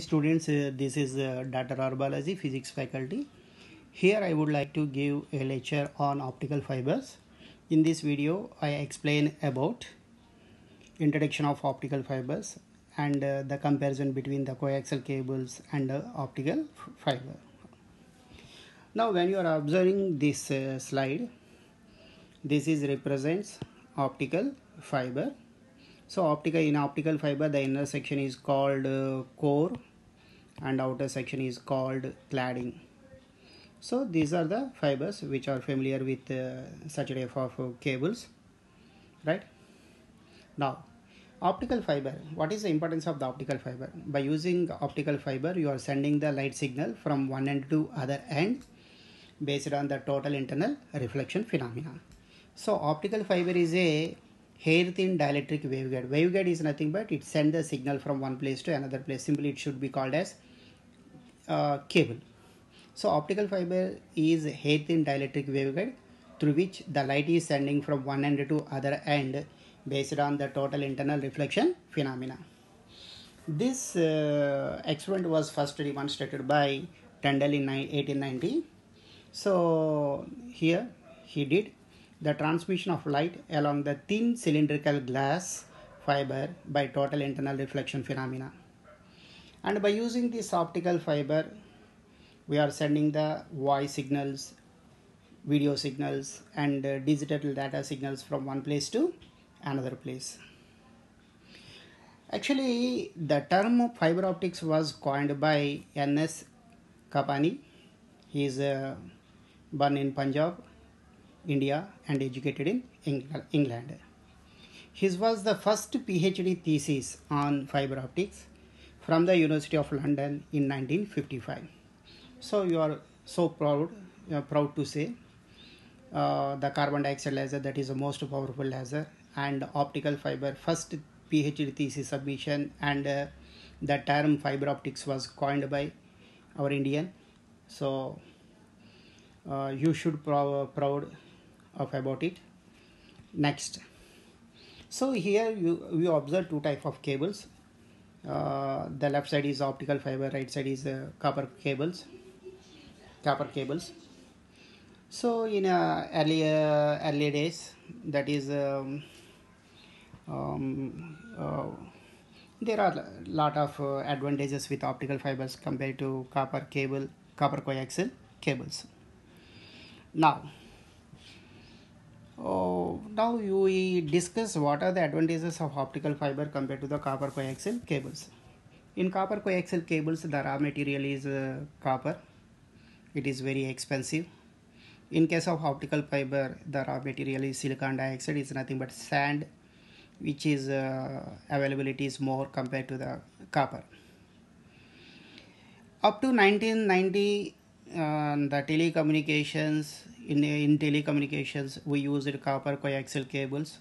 students uh, this is uh, data herbology physics faculty here i would like to give a lecture on optical fibers in this video i explain about introduction of optical fibers and uh, the comparison between the coaxial cables and uh, optical fiber now when you are observing this uh, slide this is represents optical fiber so optical in optical fiber the inner section is called uh, core and outer section is called cladding so these are the fibers which are familiar with uh, such type of uh, cables right now optical fiber what is the importance of the optical fiber by using optical fiber you are sending the light signal from one end to other end based on the total internal reflection phenomena so optical fiber is a hair thin dielectric waveguide waveguide is nothing but it sends the signal from one place to another place simply it should be called as uh, cable so optical fiber is hair thin dielectric waveguide through which the light is sending from one end to other end based on the total internal reflection phenomena this uh, experiment was first demonstrated by Tandel in 1890 so here he did the transmission of light along the thin cylindrical glass fiber by total internal reflection phenomena. And by using this optical fiber, we are sending the voice signals, video signals, and uh, digital data signals from one place to another place. Actually, the term fiber optics was coined by N.S. Kapani. He is uh, born in Punjab India and educated in England. His was the first PhD thesis on fiber optics from the University of London in 1955. So you are so proud, are proud to say uh, the carbon dioxide laser that is the most powerful laser and optical fiber first PhD thesis submission and uh, the term fiber optics was coined by our Indian. So uh, you should proud, proud of about it next so here you we observe two type of cables uh, the left side is optical fiber right side is uh, copper cables copper cables so in uh, earlier early days that is um, um, uh, there are a lot of uh, advantages with optical fibers compared to copper cable copper coaxial cables now Oh, now we discuss what are the advantages of optical fiber compared to the copper coaxial cables. In copper coaxial cables, the raw material is uh, copper. It is very expensive. In case of optical fiber, the raw material is silicon dioxide. It's nothing but sand, which is uh, availability is more compared to the copper. Up to 1990, the telecommunications in in telecommunications we used copper coaxial cables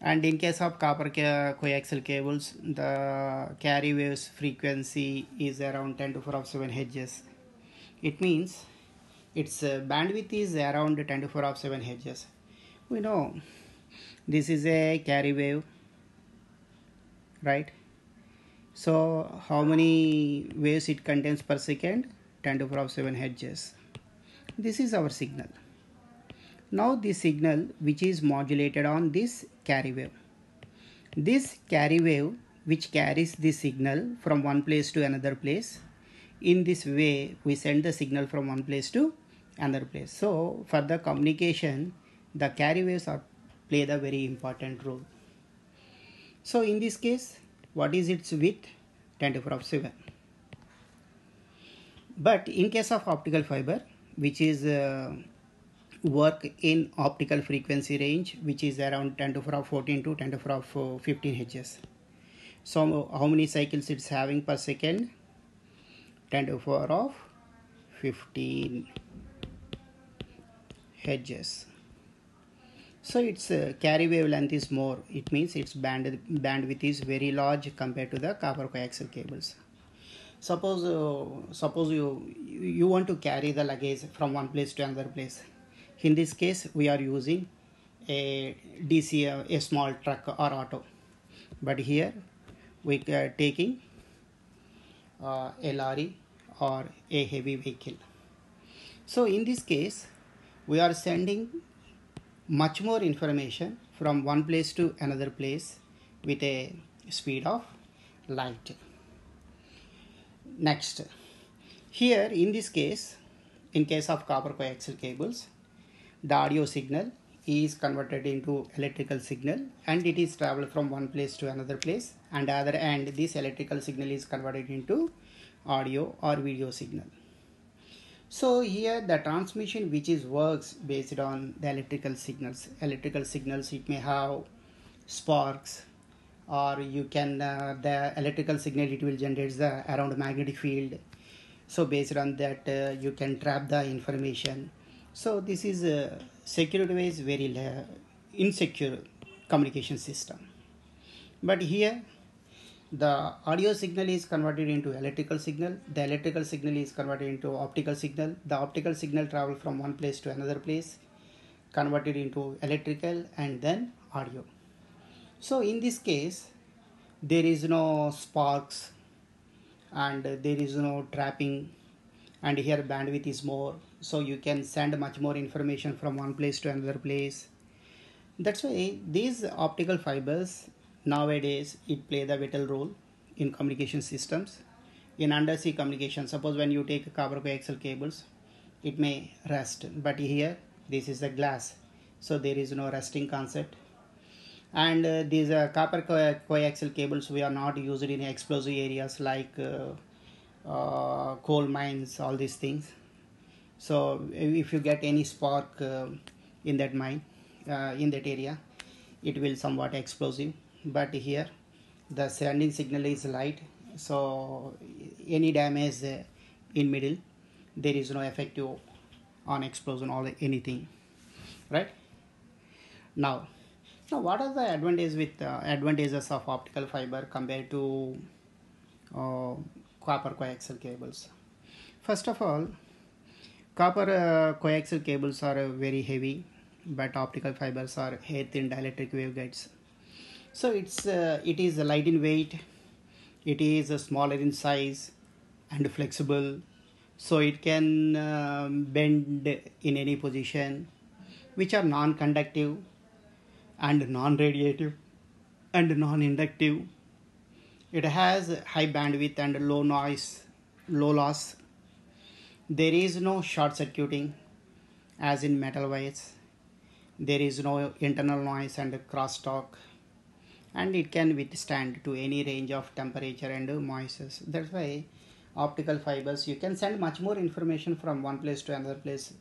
and in case of copper coaxial cables the carry waves frequency is around 10 to 4 of 7 hedges it means its uh, bandwidth is around 10 to 4 of 7 hedges we know this is a carry wave right so how many waves it contains per second 10 to the power of 7 hedges. This is our signal. Now the signal which is modulated on this carry wave. This carry wave which carries the signal from one place to another place. In this way we send the signal from one place to another place. So for the communication the carry waves are play the very important role. So in this case what is its width? 10 to the power of 7 but in case of optical fiber which is uh, work in optical frequency range which is around 10 to 14 to 10 to uh, 15 hz so how many cycles it's having per second 10 to four of 15 hz so its uh, carry wavelength is more it means its band bandwidth is very large compared to the copper coaxial cables suppose uh, suppose you you want to carry the luggage from one place to another place in this case we are using a dc a small truck or auto but here we are taking uh, a lorry or a heavy vehicle so in this case we are sending much more information from one place to another place with a speed of light Next, here in this case, in case of copper coaxial cables, the audio signal is converted into electrical signal and it is traveled from one place to another place and other end this electrical signal is converted into audio or video signal so here the transmission which is works based on the electrical signals electrical signals it may have sparks or you can uh, the electrical signal it will generate the around magnetic field so based on that uh, you can trap the information so this is a uh, security ways very uh, insecure communication system but here the audio signal is converted into electrical signal the electrical signal is converted into optical signal the optical signal travel from one place to another place converted into electrical and then audio so in this case there is no sparks and there is no trapping and here bandwidth is more so you can send much more information from one place to another place that's why these optical fibers nowadays it play the vital role in communication systems in undersea communication suppose when you take copper coaxial cables it may rust but here this is the glass so there is no rusting concept and uh, these uh, copper co- coaxial cables we are not used in explosive areas like uh, uh coal mines all these things so if you get any spark uh, in that mine uh, in that area it will somewhat explosive but here the sending signal is light so any damage in middle there is no effective on explosion or anything right now now, what are the advantages with uh, advantages of optical fiber compared to uh, copper coaxial cables? First of all, copper uh, coaxial cables are very heavy, but optical fibers are hair thin dielectric waveguides. So it's uh, it is light in weight, it is uh, smaller in size, and flexible, so it can um, bend in any position, which are non-conductive and non-radiative and non-inductive. It has high bandwidth and low noise, low loss. There is no short circuiting as in metal wires. There is no internal noise and crosstalk and it can withstand to any range of temperature and moisture. That's why optical fibers you can send much more information from one place to another place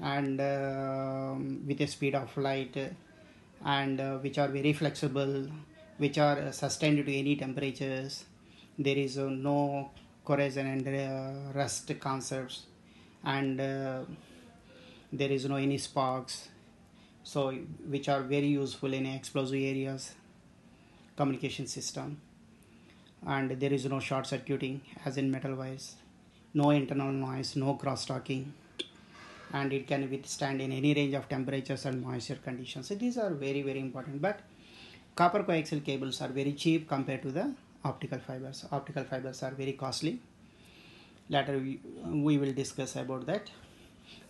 and uh, with a speed of light and uh, which are very flexible which are uh, sustained to any temperatures there is uh, no corrosion and uh, rust concepts and uh, there is no any sparks so which are very useful in explosive areas communication system and there is no short circuiting as in metal wires no internal noise no cross talking and it can withstand in any range of temperatures and moisture conditions. So these are very very important but copper coaxial cables are very cheap compared to the optical fibers. Optical fibers are very costly. Later we, we will discuss about that.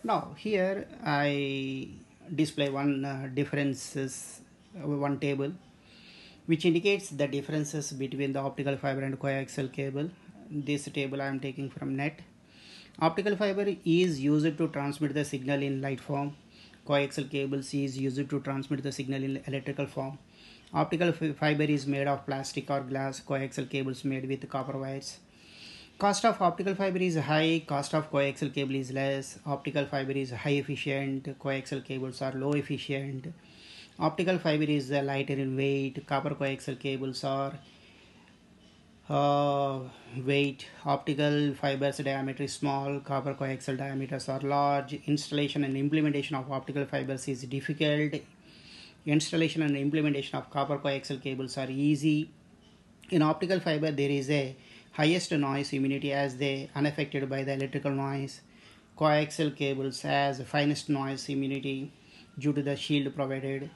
Now here I display one uh, differences uh, one table which indicates the differences between the optical fiber and coaxial cable. This table I am taking from net Optical fiber is used to transmit the signal in light form. Coaxial cables is used to transmit the signal in electrical form. Optical fiber is made of plastic or glass. Coaxial cables made with copper wires. Cost of optical fiber is high. Cost of coaxial cable is less. Optical fiber is high efficient. Coaxial cables are low efficient. Optical fiber is lighter in weight. Copper coaxial cables are uh, weight, optical fibers diameter is small, copper coaxial diameters are large, installation and implementation of optical fibers is difficult, installation and implementation of copper coaxial cables are easy. In optical fiber, there is a highest noise immunity as they unaffected by the electrical noise. Coaxial cables has finest noise immunity due to the shield provided.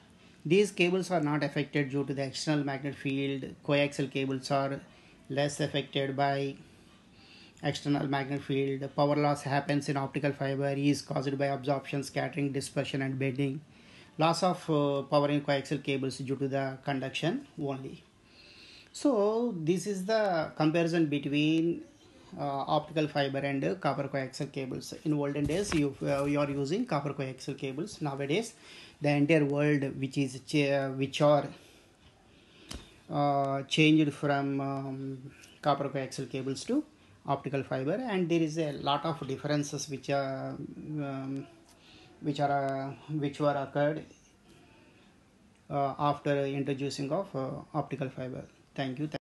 These cables are not affected due to the external magnetic field. Coaxial cables are less affected by external magnetic field. power loss happens in optical fiber is caused by absorption, scattering, dispersion, and bending. Loss of uh, power in coaxial cables due to the conduction only. So this is the comparison between uh, optical fiber and uh, copper coaxial cables. In olden days, you uh, you are using copper coaxial cables. Nowadays, the entire world, which is uh, which are uh, changed from um, copper coaxial cables to optical fiber and there is a lot of differences which are um, which are uh, which were occurred uh, after introducing of uh, optical fiber thank you